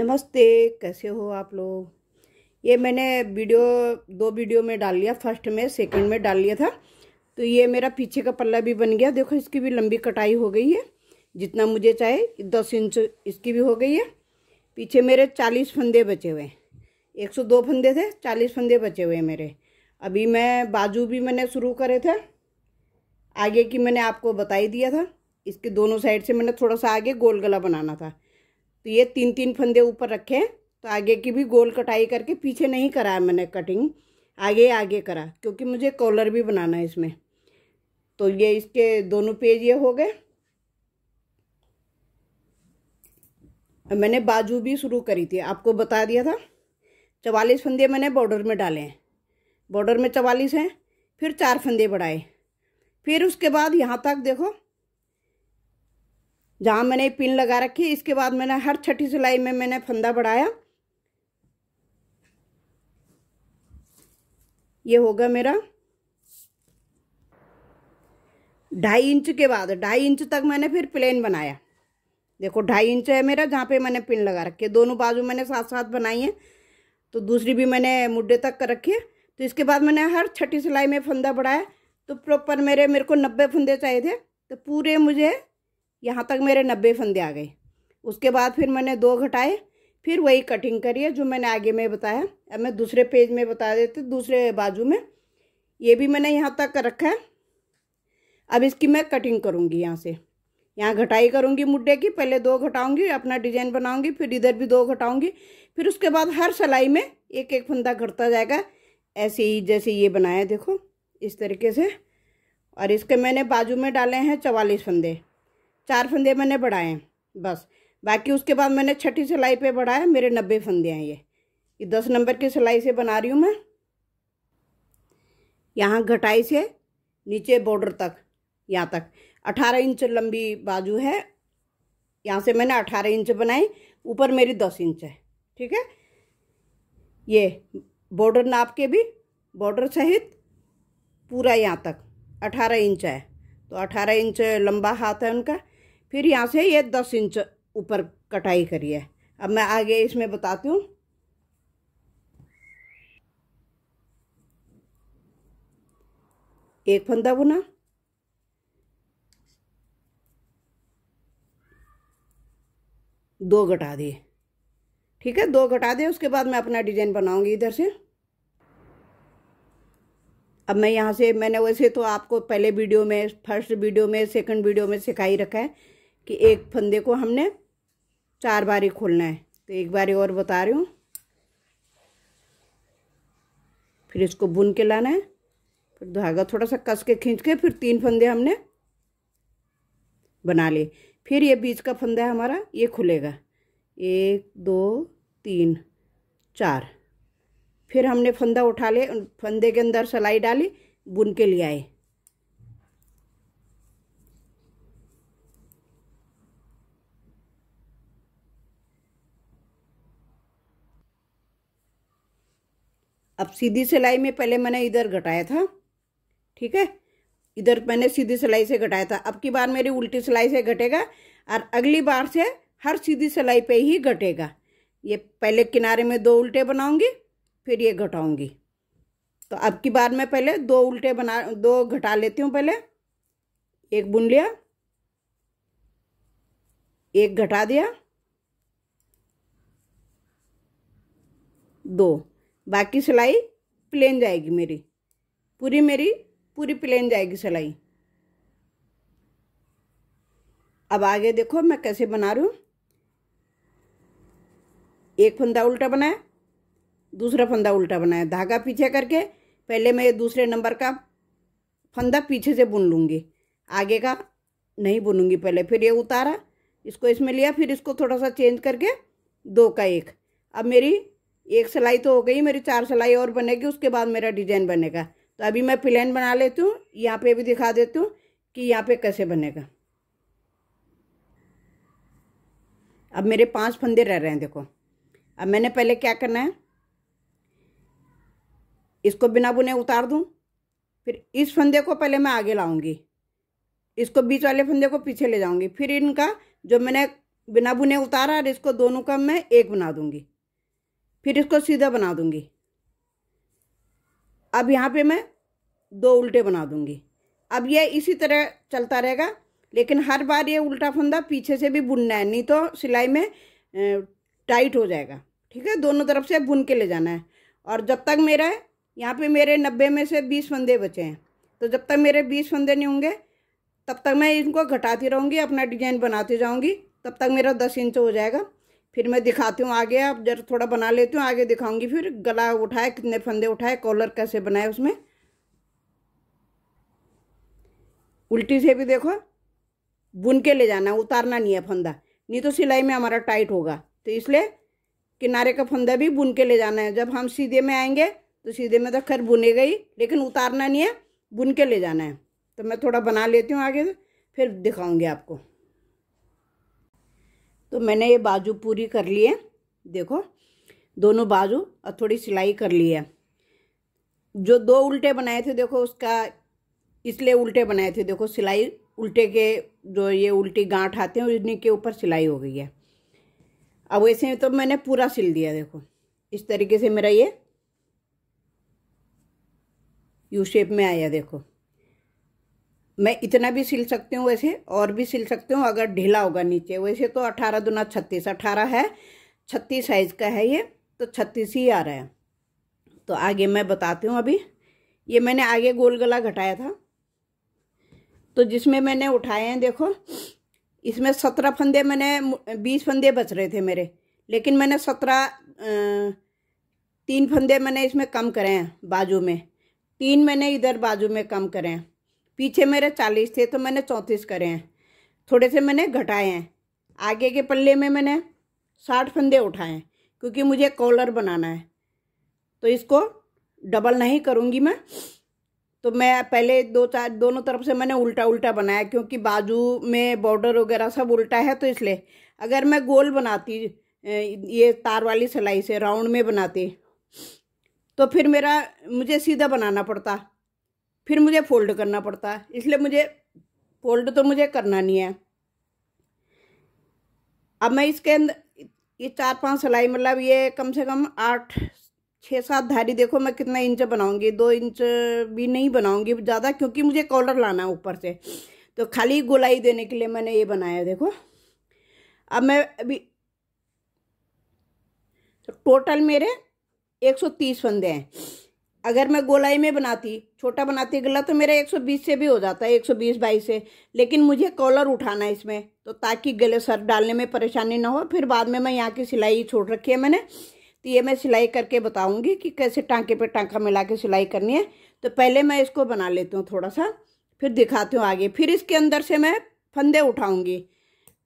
नमस्ते कैसे हो आप लोग ये मैंने वीडियो दो वीडियो में डाल लिया फर्स्ट में सेकंड में डाल लिया था तो ये मेरा पीछे का पल्ला भी बन गया देखो इसकी भी लंबी कटाई हो गई है जितना मुझे चाहे दस इंच इसकी भी हो गई है पीछे मेरे चालीस फंदे बचे हुए हैं एक सौ दो फंदे थे चालीस फंदे बचे हुए हैं मेरे अभी मैं बाजू भी मैंने शुरू करे थे आगे की मैंने आपको बता ही दिया था इसके दोनों साइड से मैंने थोड़ा सा आगे गोल गला बनाना था तो ये तीन तीन फंदे ऊपर रखे हैं तो आगे की भी गोल कटाई करके पीछे नहीं करा है मैंने कटिंग आगे आगे करा क्योंकि मुझे कॉलर भी बनाना है इसमें तो ये इसके दोनों पेज ये हो गए मैंने बाजू भी शुरू करी थी आपको बता दिया था चवालीस फंदे मैंने बॉर्डर में डाले हैं बॉर्डर में चवालीस हैं फिर चार फंदे बढ़ाए फिर उसके बाद यहाँ तक देखो जहाँ मैंने पिन लगा रखी इसके बाद मैंने हर छठी सिलाई में मैंने फंदा बढ़ाया ये होगा मेरा ढाई इंच के बाद ढाई इंच तक मैंने फिर प्लेन बनाया देखो ढाई इंच है मेरा जहाँ पे मैंने पिन लगा रखी है दोनों बाजू मैंने साथ साथ बनाई है तो दूसरी भी मैंने मुड्ढे तक कर रखी है तो इसके बाद मैंने हर छठी सिलाई में फंदा बढ़ाया तो प्रॉपर मेरे मेरे को नब्बे फंदे चाहिए थे तो पूरे मुझे यहाँ तक मेरे नब्बे फंदे आ गए उसके बाद फिर मैंने दो घटाए फिर वही कटिंग करी है जो मैंने आगे में बताया अब मैं दूसरे पेज में बता देती दूसरे बाजू में ये भी मैंने यहाँ तक रखा है अब इसकी मैं कटिंग करूँगी यहाँ से यहाँ घटाई करूँगी मुड्ढे की पहले दो घटाऊँगी अपना डिजाइन बनाऊँगी फिर इधर भी दो घटाऊँगी फिर उसके बाद हर सिलाई में एक एक फंदा घटता जाएगा ऐसे ही जैसे ये बनाया देखो इस तरीके से और इसके मैंने बाजू में डाले हैं चवालीस फंदे चार फंदे मैंने बढ़ाए हैं बस बाकी उसके बाद मैंने छठी सिलाई पे बढ़ाया मेरे नब्बे फंदे हैं ये ये दस नंबर की सिलाई से बना रही हूँ मैं यहाँ घटाई से नीचे बॉर्डर तक यहाँ तक अठारह इंच लंबी बाजू है यहाँ से मैंने अठारह इंच बनाई ऊपर मेरी दस इंच है ठीक है ये बॉर्डर नाप के भी बॉर्डर सहित पूरा यहाँ तक अठारह इंच है तो अठारह इंच लंबा हाथ है उनका फिर यहाँ से ये दस इंच ऊपर कटाई करिए अब मैं आगे इसमें बताती हूँ एक फंदा बुना दो घटा दिए ठीक है दो घटा दिए उसके बाद मैं अपना डिजाइन बनाऊंगी इधर से अब मैं यहाँ से मैंने वैसे तो आपको पहले वीडियो में फर्स्ट वीडियो में सेकंड वीडियो में सिखाई रखा है कि एक फंदे को हमने चार बारी खोलना है तो एक बारी और बता रही हूँ फिर इसको बुन के लाना है फिर धागा थोड़ा सा कस के खींच के फिर तीन फंदे हमने बना लिए फिर ये बीच का फंदा है हमारा ये खुलेगा एक दो तीन चार फिर हमने फंदा उठा ले फंदे के अंदर सलाई डाली बुन के लिए आए अब सीधी सिलाई में पहले मैंने इधर घटाया था ठीक है इधर मैंने सीधी सिलाई से घटाया था अब की बार मेरी उल्टी सिलाई से घटेगा और अगली बार से हर सीधी सिलाई पे ही घटेगा ये पहले किनारे में दो उल्टे बनाऊंगी फिर ये घटाऊंगी तो अब की बार मैं पहले दो उल्टे बना दो घटा लेती हूँ पहले एक बुन लिया एक घटा दिया दो बाकी सिलाई प्लेन जाएगी मेरी पूरी मेरी पूरी प्लेन जाएगी सिलाई अब आगे देखो मैं कैसे बना रही हूँ एक फंदा उल्टा बनाया दूसरा फंदा उल्टा बनाया धागा पीछे करके पहले मैं ये दूसरे नंबर का फंदा पीछे से बुन लूँगी आगे का नहीं बुनूंगी पहले फिर ये उतारा इसको इसमें लिया फिर इसको थोड़ा सा चेंज करके दो का एक अब मेरी एक सिलाई तो हो गई मेरी चार सिलाई और बनेगी उसके बाद मेरा डिजाइन बनेगा तो अभी मैं प्लेन बना लेती हूँ यहाँ पे भी दिखा देती हूँ कि यहाँ पे कैसे बनेगा अब मेरे पांच फंदे रह रहे हैं देखो अब मैंने पहले क्या करना है इसको बिना बुने उतार दूँ फिर इस फंदे को पहले मैं आगे लाऊंगी इसको बीच वाले फंदे को पीछे ले जाऊंगी फिर इनका जो मैंने बिना बुने उतारा और इसको दोनों का मैं एक बना दूंगी फिर इसको सीधा बना दूंगी अब यहाँ पे मैं दो उल्टे बना दूंगी अब ये इसी तरह चलता रहेगा लेकिन हर बार ये उल्टा फंदा पीछे से भी बुनना है नहीं तो सिलाई में टाइट हो जाएगा ठीक है दोनों तरफ से बुन के ले जाना है और जब तक मेरा यहाँ पे मेरे नब्बे में से बीस फंदे बचे हैं तो जब तक मेरे बीस फंदे नहीं होंगे तब तक मैं इनको घटाती रहूँगी अपना डिजाइन बनाती जाऊँगी तब तक मेरा दस इंच हो जाएगा फिर मैं दिखाती हूँ आगे आप जरा थोड़ा बना लेती हूँ आगे दिखाऊंगी फिर गला उठाए कितने फंदे उठाए कॉलर कैसे बनाए उसमें उल्टी से भी देखो बुन के ले जाना उतारना नहीं है फंदा नहीं तो सिलाई में हमारा टाइट होगा तो इसलिए किनारे का फंदा भी बुन के ले जाना है जब हम सीधे में आएंगे तो सीधे में तो खैर बुने गई लेकिन उतारना नहीं है बुन के ले जाना है तो मैं थोड़ा बना लेती हूँ आगे फिर दिखाऊंगी आपको तो मैंने ये बाजू पूरी कर ली है देखो दोनों बाजू और थोड़ी सिलाई कर ली है जो दो उल्टे बनाए थे देखो उसका इसलिए उल्टे बनाए थे देखो सिलाई उल्टे के जो ये उल्टी गांठ आते हैं उन्हीं के ऊपर सिलाई हो गई है अब वैसे तो मैंने पूरा सिल दिया देखो इस तरीके से मेरा ये यू शेप में आया देखो मैं इतना भी सिल सकती हूँ वैसे और भी सिल सकती हूँ अगर ढीला होगा नीचे वैसे तो अठारह दुना छत्तीस अठारह है छत्तीस साइज का है ये तो छत्तीस ही आ रहा है तो आगे मैं बताती हूँ अभी ये मैंने आगे गोल गला घटाया था तो जिसमें मैंने उठाए हैं देखो इसमें सत्रह फंदे मैंने बीस फंदे बच रहे थे मेरे लेकिन मैंने सत्रह तीन फंदे मैंने इसमें कम करे हैं बाजू में तीन मैंने इधर बाजू में कम करे हैं पीछे मेरे चालीस थे तो मैंने चौंतीस करे हैं थोड़े से मैंने घटाए हैं आगे के पल्ले में मैंने साठ फंदे उठाए हैं क्योंकि मुझे कॉलर बनाना है तो इसको डबल नहीं करूँगी मैं तो मैं पहले दो चार दोनों तरफ से मैंने उल्टा उल्टा बनाया क्योंकि बाजू में बॉर्डर वगैरह सब उल्टा है तो इसलिए अगर मैं गोल बनाती ये तार वाली सिलाई से राउंड में बनाती तो फिर मेरा मुझे सीधा बनाना पड़ता फिर मुझे फोल्ड करना पड़ता है इसलिए मुझे फोल्ड तो मुझे करना नहीं है अब मैं इसके अंदर ये चार पांच सिलाई मतलब ये कम से कम आठ छः सात धारी देखो मैं कितना इंच बनाऊंगी दो इंच भी नहीं बनाऊंगी ज़्यादा क्योंकि मुझे कॉलर लाना है ऊपर से तो खाली गोलाई देने के लिए मैंने ये बनाया देखो अब मैं अभी तो टोटल मेरे 130 फंदे हैं अगर मैं गोलाई में बनाती छोटा बनाती गला तो मेरा 120 से भी हो जाता है 120 बाई से लेकिन मुझे कॉलर उठाना है इसमें तो ताकि गले सर डालने में परेशानी ना हो फिर बाद में मैं यहाँ की सिलाई छोड़ रखी है मैंने तो ये मैं सिलाई करके बताऊँगी कि कैसे टाँके पर टाँका मिला के सिलाई करनी है तो पहले मैं इसको बना लेती हूँ थोड़ा सा फिर दिखाती हूँ आगे फिर इसके अंदर से मैं फंदे उठाऊँगी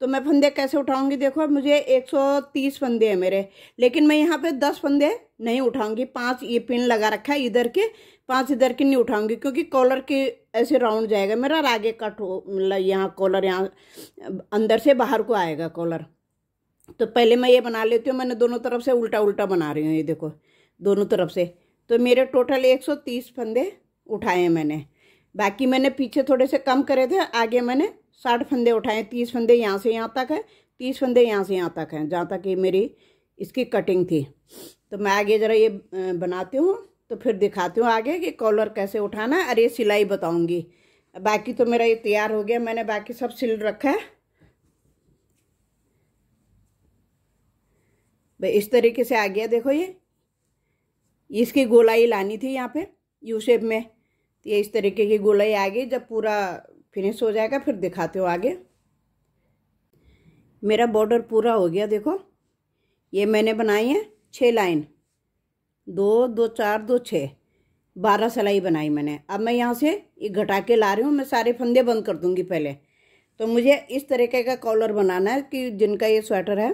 तो मैं फंदे कैसे उठाऊंगी देखो मुझे 130 फंदे हैं मेरे लेकिन मैं यहाँ पे 10 फंदे नहीं उठाऊंगी पांच ये पिन लगा रखा है इधर के पांच इधर के नहीं उठाऊंगी क्योंकि कॉलर के ऐसे राउंड जाएगा मेरा आगे कट हो मतलब यहाँ कॉलर यहाँ अंदर से बाहर को आएगा कॉलर तो पहले मैं ये बना लेती हूँ मैंने दोनों तरफ से उल्टा उल्टा बना रही हूँ ये देखो दोनों तरफ से तो मेरे टोटल एक फंदे उठाए हैं मैंने बाकी मैंने पीछे थोड़े से कम करे थे आगे मैंने साठ फंदे उठाए तीस फंदे यहाँ से यहाँ तक है तीस फंदे यहाँ से यहाँ तक हैं जहाँ तक ये मेरी इसकी कटिंग थी तो मैं आगे ज़रा ये बनाती हूँ तो फिर दिखाती हूँ आगे कि कॉलर कैसे उठाना है अरे सिलाई बताऊँगी बाकी तो मेरा ये तैयार हो गया मैंने बाकी सब सिल रखा है भाई इस तरीके से आ गया देखो ये इसकी गोलाई लानी थी यहाँ पे यू शेप में तो ये इस तरीके की गोलाई आ गई जब पूरा फिनिश हो जाएगा फिर दिखाते हो आगे मेरा बॉर्डर पूरा हो गया देखो ये मैंने बनाई है छः लाइन दो दो चार दो छः बारह सिलाई बनाई मैंने अब मैं यहाँ से ये घटा के ला रही हूँ मैं सारे फंदे बंद कर दूँगी पहले तो मुझे इस तरीके का कॉलर बनाना है कि जिनका ये स्वेटर है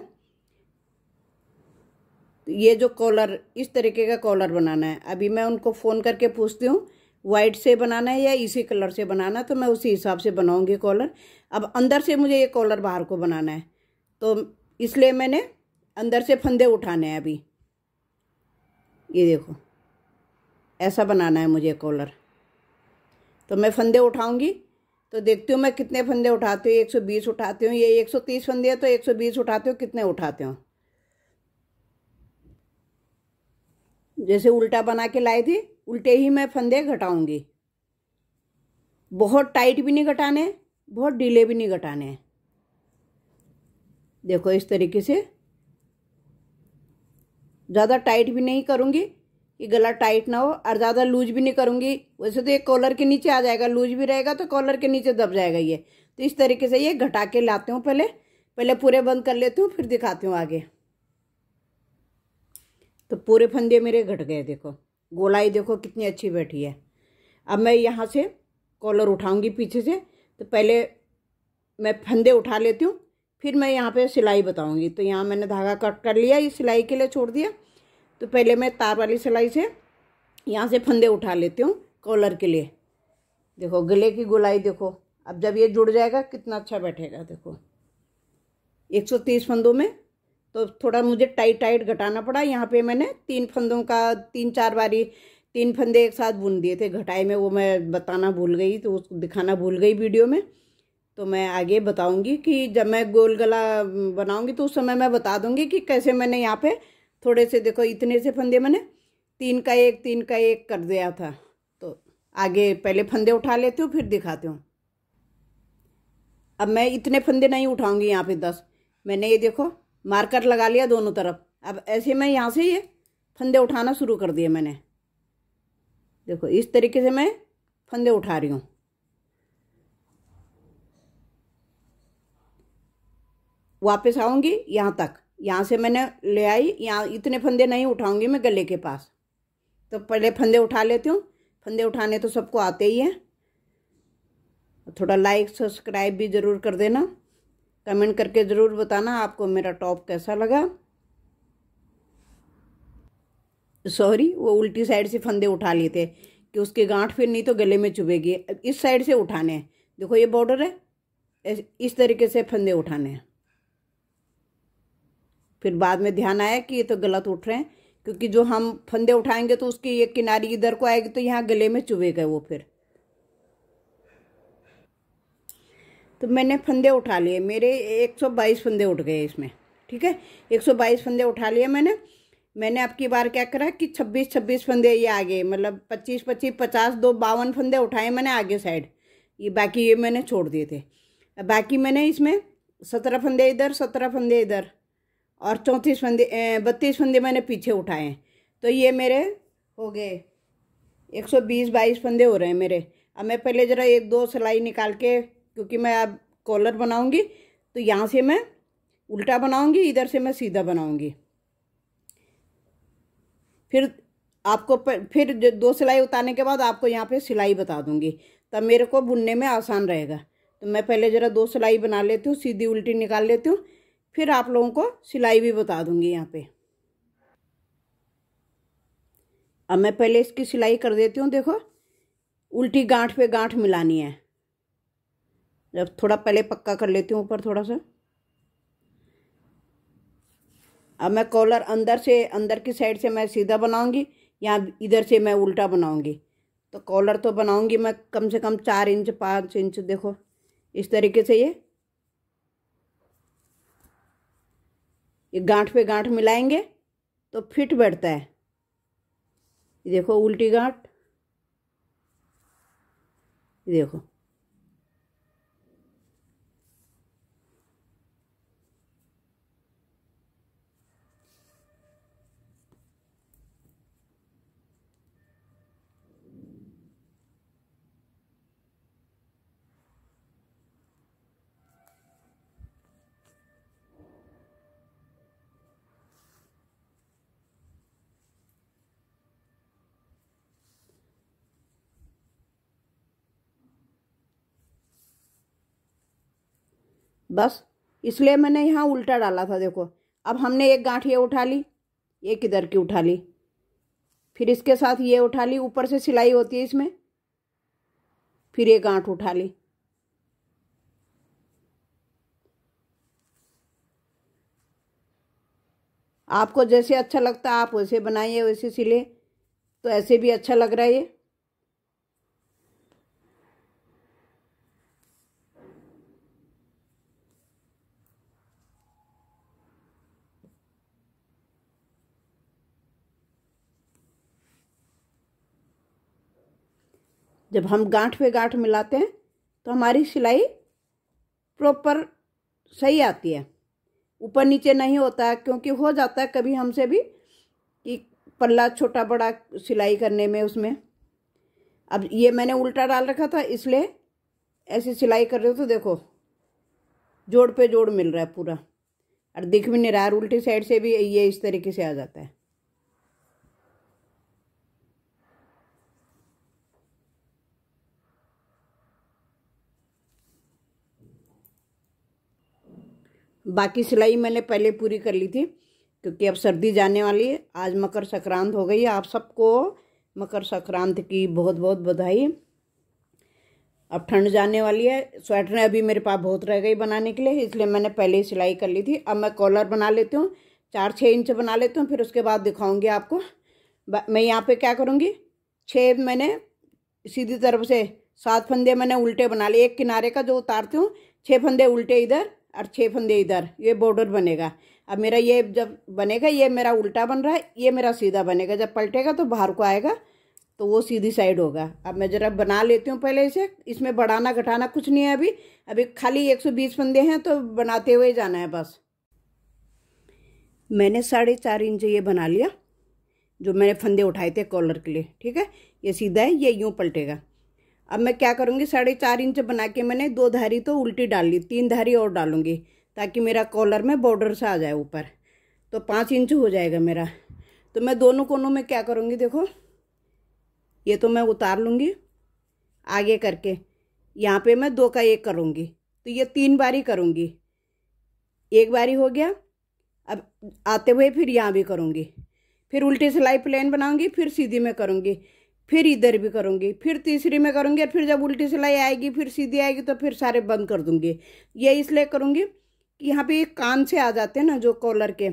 ये जो कॉलर इस तरीके का कॉलर बनाना है अभी मैं उनको फ़ोन करके पूछती हूँ वाइट से बनाना है या इसी कलर से बनाना तो मैं उसी हिसाब से बनाऊंगी कॉलर अब अंदर से मुझे ये कॉलर बाहर को बनाना है तो इसलिए मैंने अंदर से फंदे उठाने हैं अभी ये देखो ऐसा बनाना है मुझे कॉलर तो मैं फंदे उठाऊंगी तो देखती हूँ मैं कितने फंदे उठाती हूँ एक सौ बीस उठाती हूँ ये एक सौ तीस फंदे हैं तो एक सौ बीस उठाते हो कितने उठाते हो जैसे उल्टा बना के लाई थी उल्टे ही मैं फंदे घटाऊंगी बहुत टाइट भी नहीं घटाने बहुत ढीले भी नहीं घटाने देखो इस तरीके से ज़्यादा टाइट भी नहीं करूँगी कि गला टाइट ना हो और ज़्यादा लूज भी नहीं करूँगी वैसे तो ये कॉलर के नीचे आ जाएगा लूज भी रहेगा तो कॉलर के नीचे दब जाएगा ये तो इस तरीके से ये घटा के लाती हूँ पहले पहले पूरे बंद कर लेती हूँ फिर दिखाती हूँ आगे तो पूरे फंदे मेरे घट गए देखो गोलाई देखो कितनी अच्छी बैठी है अब मैं यहाँ से कॉलर उठाऊँगी पीछे से तो पहले मैं फंदे उठा लेती हूँ फिर मैं यहाँ पे सिलाई बताऊँगी तो यहाँ मैंने धागा कट कर लिया ये सिलाई के लिए छोड़ दिया तो पहले मैं तार वाली सिलाई से यहाँ से फंदे उठा लेती हूँ कॉलर के लिए देखो गले की गोलाई देखो अब जब ये जुड़ जाएगा कितना अच्छा बैठेगा देखो 130 फंदों में तो थोड़ा मुझे टाइट टाइट घटाना पड़ा यहाँ पे मैंने तीन फंदों का तीन चार बारी तीन फंदे एक साथ बुन दिए थे घटाई में वो मैं बताना भूल गई तो उसको दिखाना भूल गई वीडियो में तो मैं आगे बताऊंगी कि जब मैं गोल गला बनाऊंगी तो उस समय मैं बता दूंगी कि कैसे मैंने यहाँ पे थोड़े से देखो इतने से फंदे मैंने तीन का एक तीन का एक कर दिया था तो आगे पहले फंदे उठा लेती हूँ फिर दिखाती हूँ अब मैं इतने फंदे नहीं उठाऊंगी यहाँ पे दस मैंने ये देखो मार्कर लगा लिया दोनों तरफ अब ऐसे मैं यहाँ से ये फंदे उठाना शुरू कर दिए मैंने देखो इस तरीके से मैं फंदे उठा रही हूँ वापस आऊँगी यहाँ तक यहाँ से मैंने ले आई यहाँ इतने फंदे नहीं उठाऊँगी मैं गले के पास तो पहले फंदे उठा लेती हूँ फंदे उठाने तो सबको आते ही हैं थोड़ा लाइक सब्सक्राइब भी ज़रूर कर देना कमेंट करके ज़रूर बताना आपको मेरा टॉप कैसा लगा सॉरी वो उल्टी साइड से फंदे उठा लिए थे कि उसके गांठ फिर नहीं तो गले में चुभेगी इस साइड से उठाने हैं देखो ये बॉर्डर है इस तरीके से फंदे उठाने हैं फिर बाद में ध्यान आया कि ये तो गलत उठ रहे हैं क्योंकि जो हम फंदे उठाएंगे तो उसकी ये किनारी इधर को आएगी तो यहाँ गले में चुभेगा वो फिर तो मैंने फंदे उठा लिए मेरे 122 फंदे उठ गए इसमें ठीक है 122 फंदे उठा लिए मैंने मैंने आपकी बार क्या करा कि 26 26 फंदे ये आगे मतलब 25 25 50 दो बावन फंदे उठाए मैंने आगे साइड ये बाकी ये मैंने छोड़ दिए थे बाकी मैंने इसमें सत्रह फंदे इधर सत्रह फंदे इधर और चौंतीस फंदे बत्तीस फंदे मैंने पीछे उठाए तो ये मेरे हो गए एक सौ बीस बाईस फंदे हो रहे हैं मेरे अब मैं पहले ज़रा एक दो सिलाई निकाल के क्योंकि मैं अब कॉलर बनाऊंगी तो यहाँ से मैं उल्टा बनाऊंगी इधर से मैं सीधा बनाऊंगी फिर आपको फिर दो सिलाई उतारने के बाद आपको यहाँ पे सिलाई बता दूंगी तब मेरे को बुनने में आसान रहेगा तो मैं पहले ज़रा दो सिलाई बना लेती हूँ सीधी उल्टी निकाल लेती हूँ फिर आप लोगों को सिलाई भी बता दूंगी यहाँ पर अब मैं पहले इसकी सिलाई कर देती हूँ देखो उल्टी गांठ पे गांठ मिलानी है जब थोड़ा पहले पक्का कर लेती हूँ ऊपर थोड़ा सा अब मैं कॉलर अंदर से अंदर की साइड से मैं सीधा बनाऊंगी या इधर से मैं उल्टा बनाऊंगी तो कॉलर तो बनाऊंगी मैं कम से कम चार इंच पाँच इंच देखो इस तरीके से ये ये गांठ पे गांठ मिलाएंगे तो फिट बैठता है देखो उल्टी गांठ देखो बस इसलिए मैंने यहाँ उल्टा डाला था देखो अब हमने एक गांठ ये उठा ली ये किधर की उठा ली फिर इसके साथ ये उठा ली ऊपर से सिलाई होती है इसमें फिर ये गांठ उठा ली आपको जैसे अच्छा लगता है आप वैसे बनाइए वैसे सिले तो ऐसे भी अच्छा लग रहा है ये जब हम गांठ पे गांठ मिलाते हैं तो हमारी सिलाई प्रॉपर सही आती है ऊपर नीचे नहीं होता है क्योंकि हो जाता है कभी हमसे भी कि पल्ला छोटा बड़ा सिलाई करने में उसमें अब ये मैंने उल्टा डाल रखा था इसलिए ऐसी सिलाई कर रहे हो तो देखो जोड़ पे जोड़ मिल रहा है पूरा और दिख भी नहीं रहा है उल्टी साइड से भी ये इस तरीके से आ जाता है बाकी सिलाई मैंने पहले पूरी कर ली थी क्योंकि अब सर्दी जाने वाली है आज मकर संक्रांत हो गई है आप सबको मकर संक्रांत की बहुत बहुत बधाई अब ठंड जाने वाली है स्वेटरें अभी मेरे पास बहुत रह गई बनाने के लिए इसलिए मैंने पहले ही सिलाई कर ली थी अब मैं कॉलर बना लेती हूँ चार छः इंच बना लेती हूँ फिर उसके बाद दिखाऊँगी आपको मैं यहाँ पे क्या करूँगी छः मैंने सीधी तरफ से सात फंदे मैंने उल्टे बना लिए एक किनारे का जो उतारती हूँ छः फंदे उल्टे इधर और छः फंदे इधर ये बॉर्डर बनेगा अब मेरा ये जब बनेगा ये मेरा उल्टा बन रहा है ये मेरा सीधा बनेगा जब पलटेगा तो बाहर को आएगा तो वो सीधी साइड होगा अब मैं ज़रा बना लेती हूँ पहले इसे इसमें बढ़ाना घटाना कुछ नहीं है अभी अभी खाली 120 फंदे हैं तो बनाते हुए जाना है बस मैंने साढ़े चार इंच ये बना लिया जो मैंने फंदे उठाए थे कॉलर के लिए ठीक है ये सीधा है ये यूँ पलटेगा अब मैं क्या करूँगी साढ़े चार इंच बना के मैंने दो धारी तो उल्टी डाल ली तीन धारी और डालूँगी ताकि मेरा कॉलर में बॉर्डर से आ जाए ऊपर तो पाँच इंच हो जाएगा मेरा तो मैं दोनों कोनों में क्या करूँगी देखो ये तो मैं उतार लूँगी आगे करके यहाँ पे मैं दो का एक करूँगी तो ये तीन बारी करूँगी एक बारी हो गया अब आते हुए फिर यहाँ भी करूँगी फिर उल्टी सिलाई प्लेन बनाऊँगी फिर सीधी में करूँगी फिर इधर भी करूँगी फिर तीसरी में करूँगी और फिर जब उल्टी सिलाई आएगी फिर सीधी आएगी तो फिर सारे बंद कर दूँगी ये इसलिए करूँगी कि यहाँ पे कान से आ जाते हैं ना जो कॉलर के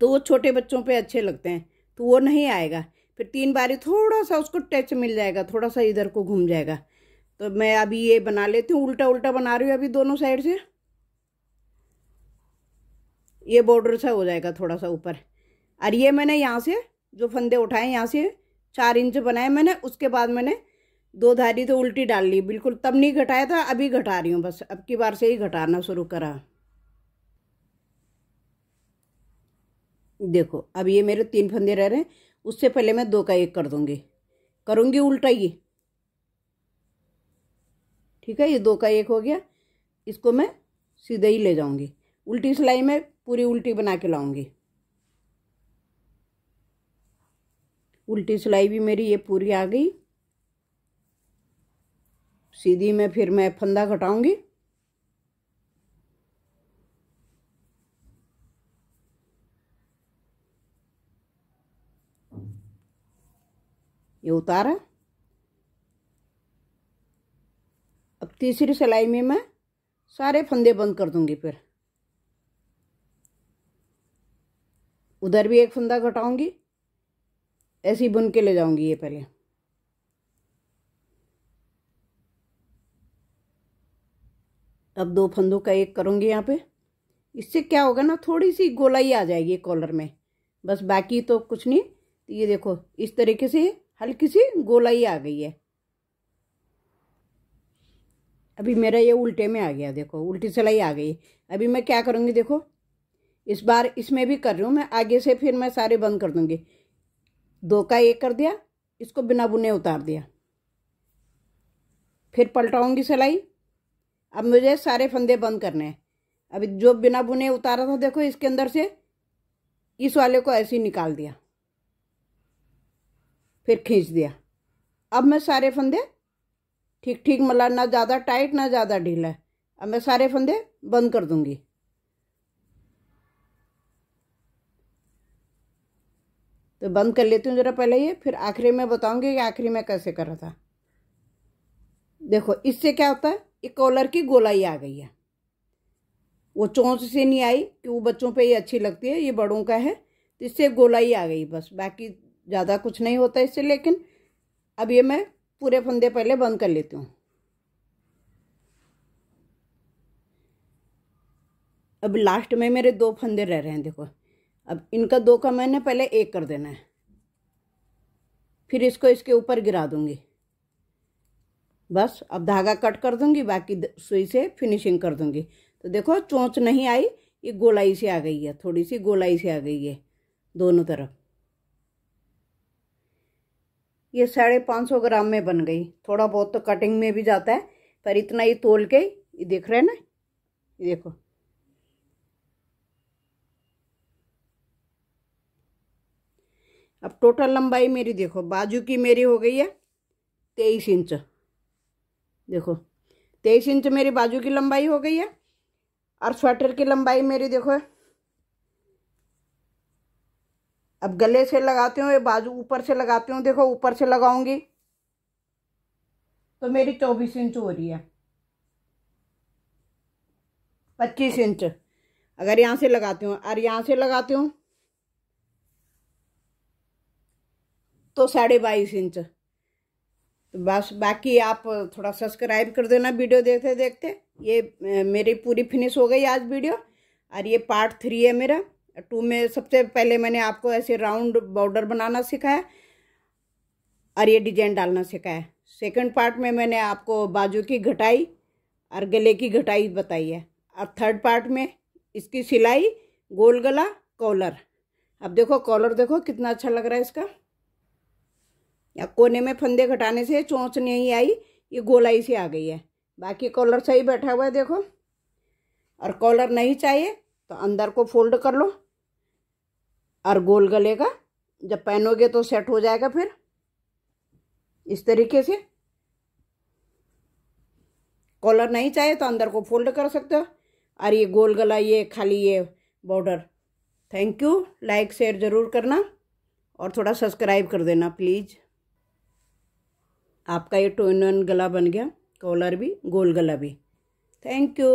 तो वो छोटे बच्चों पे अच्छे लगते हैं तो वो नहीं आएगा फिर तीन बारी थोड़ा सा उसको टच मिल जाएगा थोड़ा सा इधर को घूम जाएगा तो मैं अभी ये बना लेती हूँ उल्टा उल्टा बना रही हूँ अभी दोनों साइड से ये बॉर्डर सा हो जाएगा थोड़ा सा ऊपर और ये मैंने यहाँ से जो फंदे उठाए यहाँ से चार इंच बनाए मैंने उसके बाद मैंने दो धारी तो उल्टी डाल ली बिल्कुल तब नहीं घटाया था अभी घटा रही हूँ बस अब की बार से ही घटाना शुरू करा देखो अब ये मेरे तीन फंदे रह रहे हैं उससे पहले मैं दो का एक कर दूँगी करूँगी उल्टा ये ठीक है ये दो का एक हो गया इसको मैं सीधे ही ले जाऊँगी उल्टी सिलाई में पूरी उल्टी बना के लाऊँगी उल्टी सिलाई भी मेरी ये पूरी आ गई सीधी में फिर मैं फंदा घटाऊंगी ये उतारा अब तीसरी सिलाई में मैं सारे फंदे बंद कर दूंगी फिर उधर भी एक फंदा घटाऊंगी ऐसे ही बुन के ले जाऊंगी ये पहले अब दो फंदों का एक करूंगी यहाँ पे इससे क्या होगा ना थोड़ी सी गोलाई आ जाएगी कॉलर में बस बाकी तो कुछ नहीं तो ये देखो इस तरीके से हल्की सी गोलाई आ गई है अभी मेरा ये उल्टे में आ गया देखो उल्टी सिलाई आ गई अभी मैं क्या करूँगी देखो इस बार इसमें भी कर रही हूँ मैं आगे से फिर मैं सारे बंद कर दूँगी दो का एक कर दिया इसको बिना बुने उतार दिया फिर पलटाऊंगी सिलाई अब मुझे सारे फंदे बंद करने हैं अभी जो बिना बुने उतारा था देखो इसके अंदर से इस वाले को ऐसे ही निकाल दिया फिर खींच दिया अब मैं सारे फंदे ठीक ठीक मतलब ना ज़्यादा टाइट ना ज़्यादा ढीला अब मैं सारे फंदे बंद कर दूंगी तो बंद कर लेती हूँ ज़रा पहले ये फिर आखिरी में बताऊँगी कि आखिरी में कैसे कर रहा था देखो इससे क्या होता है एक कॉलर की गोलाई आ गई है वो चौंस से नहीं आई कि वो बच्चों पे ये अच्छी लगती है ये बड़ों का है तो इससे गोलाई आ गई बस बाकी ज़्यादा कुछ नहीं होता इससे लेकिन अब ये मैं पूरे फंदे पहले बंद कर लेती हूँ अब लास्ट में मेरे दो फंदे रह रहे हैं देखो अब इनका दो का मैंने पहले एक कर देना है फिर इसको इसके ऊपर गिरा दूंगी बस अब धागा कट कर दूंगी बाकी सुई से फिनिशिंग कर दूंगी तो देखो चोंच नहीं आई ये गोलाई से आ गई है थोड़ी सी गोलाई से आ गई है दोनों तरफ ये साढ़े पाँच सौ ग्राम में बन गई थोड़ा बहुत तो कटिंग में भी जाता है पर इतना ही तोल के ये देख रहे हैं ना ये देखो अब टोटल लंबाई मेरी देखो बाजू की मेरी हो गई है तेईस इंच देखो तेईस इंच मेरी बाजू की लंबाई हो गई है और स्वेटर की लंबाई मेरी देखो अब गले से लगाती हूँ ये बाजू ऊपर से लगाती हूँ देखो ऊपर से लगाऊंगी तो मेरी चौबीस इंच हो रही है पच्चीस इंच अगर यहाँ से लगाती हूँ और यहाँ से लगाती हूँ तो साढ़े बाईस इंच तो बस बाकी आप थोड़ा सब्सक्राइब कर देना वीडियो देखते देखते ये मेरी पूरी फिनिश हो गई आज वीडियो और ये पार्ट थ्री है मेरा टू में सबसे पहले मैंने आपको ऐसे राउंड बॉर्डर बनाना सिखाया और ये डिजाइन डालना सिखाया सेकंड पार्ट में मैंने आपको बाजू की घटाई और गले की घटाई बताई है और थर्ड पार्ट में इसकी सिलाई गोल गला कॉलर अब देखो कॉलर देखो कितना अच्छा लग रहा है इसका या कोने में फंदे घटाने से चोंच नहीं आई ये गोलाई से आ गई है बाकी कॉलर सही बैठा हुआ है देखो और कॉलर नहीं चाहिए तो अंदर को फोल्ड कर लो और गोल गले का जब पहनोगे तो सेट हो जाएगा फिर इस तरीके से कॉलर नहीं चाहिए तो अंदर को फोल्ड कर सकते हो और ये गोल गला ये खाली ये border thank you like share ज़रूर करना और थोड़ा सब्सक्राइब कर देना प्लीज़ आपका ये टू इन वन गला बन गया कॉलर भी गोल गला भी थैंक यू